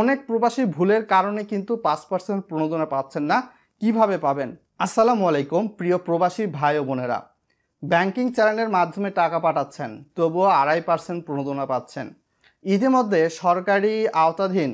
অনেক প্রবাসী ভুলের কারণে কিন্তু পাঁচ পার্সেন্ট প্রণোদনা পাচ্ছেন না কিভাবে পাবেন আসসালামু আলাইকুম প্রিয় প্রবাসী ভাই ও বোনেরা ব্যাংকিং চ্যানেলের মাধ্যমে টাকা পাঠাচ্ছেন তবুও আড়াই পার্সেন্ট প্রণোদনা পাচ্ছেন ইতিমধ্যে সরকারি আওতাধীন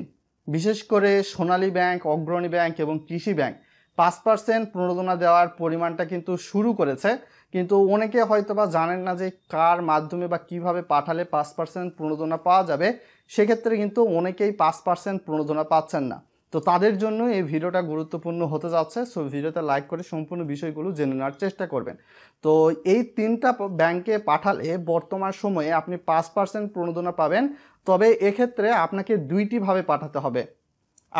বিশেষ করে সোনালী ব্যাংক অগ্রণী ব্যাংক এবং কৃষি ব্যাংক পাঁচ পার্সেন্ট প্রণোদনা দেওয়ার পরিমাণটা কিন্তু শুরু করেছে কিন্তু অনেকে হয়তো বা জানেন না যে কার মাধ্যমে বা কিভাবে পাঠালে পাঁচ পার্সেন্ট প্রণোদনা পাওয়া যাবে সেক্ষেত্রে কিন্তু অনেকেই পাঁচ পার্সেন্ট প্রণোদনা পাচ্ছেন না তো তাদের জন্য এই ভিডিওটা গুরুত্বপূর্ণ হতে যাচ্ছে সো ভিডিওতে লাইক করে সম্পূর্ণ বিষয়গুলো জেনে নেওয়ার চেষ্টা করবেন তো এই তিনটা ব্যাংকে পাঠালে বর্তমান সময়ে আপনি পাঁচ পার্সেন্ট প্রণোদনা পাবেন তবে এক্ষেত্রে আপনাকে দুইটিভাবে পাঠাতে হবে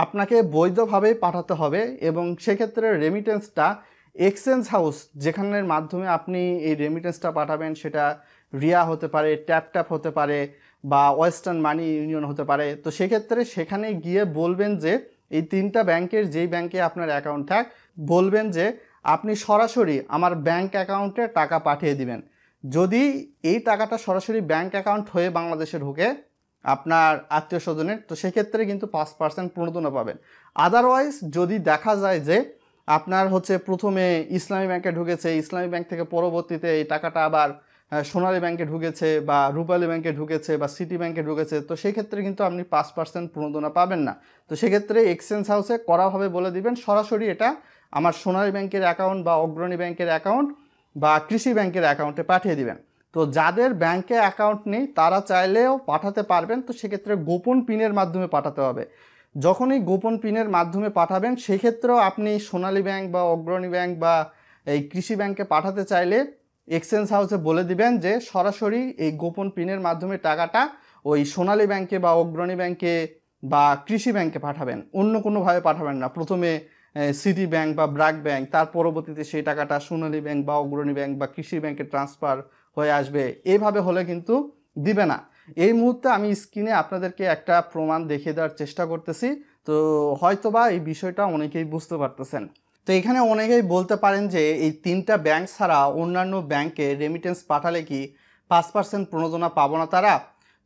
আপনাকে বৈধভাবেই পাঠাতে হবে এবং সেক্ষেত্রে রেমিটেন্সটা এক্সচেঞ্জ হাউস যেখানের মাধ্যমে আপনি এই রেমিটেন্সটা পাঠাবেন সেটা রিয়া হতে পারে ট্যাপ ট্যাপ হতে পারে বা ওয়েস্টার্ন মানি ইউনিয়ন হতে পারে তো সেক্ষেত্রে সেখানে গিয়ে বলবেন যে এই তিনটা ব্যাংকের যেই ব্যাংকে আপনার অ্যাকাউন্ট থাক বলবেন যে আপনি সরাসরি আমার ব্যাংক অ্যাকাউন্টে টাকা পাঠিয়ে দিবেন যদি এই টাকাটা সরাসরি ব্যাংক অ্যাকাউন্ট হয়ে বাংলাদেশে ঢোকে আপনার আত্মীয় স্বজনের তো সেক্ষেত্রে কিন্তু পাঁচ পার্সেন্ট প্রণোদনা পাবেন আদারওয়াইজ যদি দেখা যায় যে আপনার হচ্ছে প্রথমে ইসলামী ব্যাংকে ঢুকেছে ইসলামী ব্যাংক থেকে পরবর্তীতে এই টাকাটা আবার সোনালী ব্যাংকে ঢুকেছে বা রূপালী ব্যাংকে ঢুকেছে বা সিটি ব্যাংকে ঢুকেছে তো সেক্ষেত্রে কিন্তু আপনি পাঁচ পার্সেন্ট প্রণোদনা পাবেন না তো সেক্ষেত্রে এক্সচেঞ্জ হাউসে করা হবে বলে দিবেন সরাসরি এটা আমার সোনালী ব্যাংকের অ্যাকাউন্ট বা অগ্রণী ব্যাংকের অ্যাকাউন্ট বা কৃষি ব্যাংকের অ্যাকাউন্টে পাঠিয়ে দিবেন তো যাদের ব্যাংকে অ্যাকাউন্ট নেই তারা চাইলেও পাঠাতে পারবেন তো সেক্ষেত্রে গোপন পিনের মাধ্যমে পাঠাতে হবে যখনই গোপন পিনের মাধ্যমে পাঠাবেন সেক্ষেত্রেও আপনি সোনালী ব্যাংক বা অগ্রণী ব্যাংক বা এই কৃষি ব্যাংকে পাঠাতে চাইলে এক্সচেঞ্জ হাউসে বলে দিবেন যে সরাসরি এই গোপন পিনের মাধ্যমে টাকাটা ওই সোনালী ব্যাংকে বা অগ্রণী ব্যাংকে বা কৃষি ব্যাংকে পাঠাবেন অন্য কোনোভাবে পাঠাবেন না প্রথমে সিটি ব্যাংক বা ব্রাক ব্যাংক তার পরবর্তীতে সেই টাকাটা সোনালী ব্যাংক বা অগ্রণী ব্যাংক বা কৃষি ব্যাংকে ট্রান্সফার হয়ে আসবে এইভাবে হলে কিন্তু দিবে না এই মুহূর্তে আমি স্ক্রিনে আপনাদেরকে একটা প্রমাণ দেখিয়ে দেওয়ার চেষ্টা করতেছি তো হয়তোবা এই বিষয়টা অনেকেই বুঝতে পারতেছেন তো এখানে অনেকেই বলতে পারেন যে এই তিনটা ব্যাংক ছাড়া অন্যান্য ব্যাংকে রেমিটেন্স পাঠালে কি পাঁচ পার্সেন্ট প্রণোদনা পাবো না তারা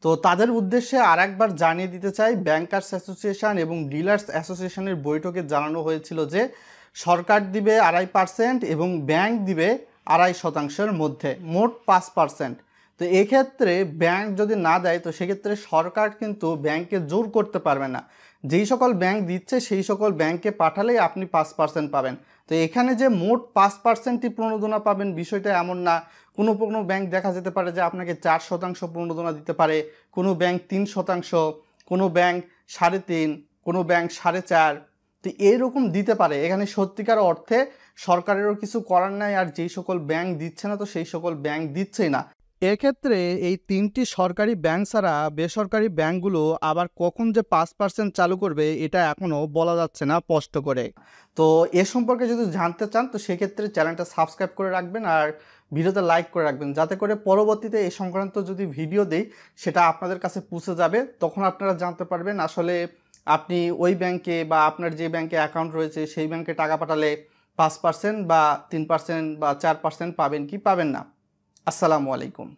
তো তাদের উদ্দেশ্যে আর একবার জানিয়ে দিতে চাই ব্যাংকার্স অ্যাসোসিয়েশন এবং ডিলার্স অ্যাসোসিয়েশনের বৈঠকে জানানো হয়েছিল যে সরকার দিবে আড়াই পার্সেন্ট এবং ব্যাংক দিবে আড়াই শতাংশের মধ্যে মোট পাঁচ পার্সেন্ট তো এক্ষেত্রে ব্যাংক যদি না দেয় তো সেক্ষেত্রে সরকার কিন্তু ব্যাংকে জোর করতে পারবে না যেই সকল ব্যাংক দিচ্ছে সেই সকল ব্যাংকে পাঠালেই আপনি পাঁচ পার্সেন্ট পাবেন তো এখানে যে মোট পাঁচ পার্সেন্টই প্রণোদনা পাবেন বিষয়টা এমন না কোনো কোনো ব্যাংক দেখা যেতে পারে যে আপনাকে চার শতাংশ প্রণোদনা দিতে পারে কোনো ব্যাংক তিন শতাংশ কোনো ব্যাংক সাড়ে তিন কোনো ব্যাংক সাড়ে চার তো এরকম দিতে পারে এখানে সত্যিকার অর্থে সরকারেরও কিছু করার নাই আর যেই সকল ব্যাংক দিচ্ছে না তো সেই সকল ব্যাংক দিচ্ছেই না এক্ষেত্রে এই তিনটি সরকারি ব্যাংক ছাড়া বেসরকারি ব্যাংকগুলো আবার কখন যে পাঁচ পার্সেন্ট চালু করবে এটা এখনও বলা যাচ্ছে না স্পষ্ট করে তো এ সম্পর্কে যদি জানতে চান তো সেক্ষেত্রে চ্যানেলটা সাবস্ক্রাইব করে রাখবেন আর ভিডিওতে লাইক করে রাখবেন যাতে করে পরবর্তীতে এ সংক্রান্ত যদি ভিডিও দেই সেটা আপনাদের কাছে পুষে যাবে তখন আপনারা জানতে পারবেন আসলে আপনি ওই ব্যাংকে বা আপনার যে ব্যাংকে অ্যাকাউন্ট রয়েছে সেই ব্যাংকে টাকা পাঠালে পাঁচ পার্সেন্ট বা তিন পার্সেন্ট বা চার পার্সেন্ট পাবেন কি পাবেন না আসসালামু আলাইকুম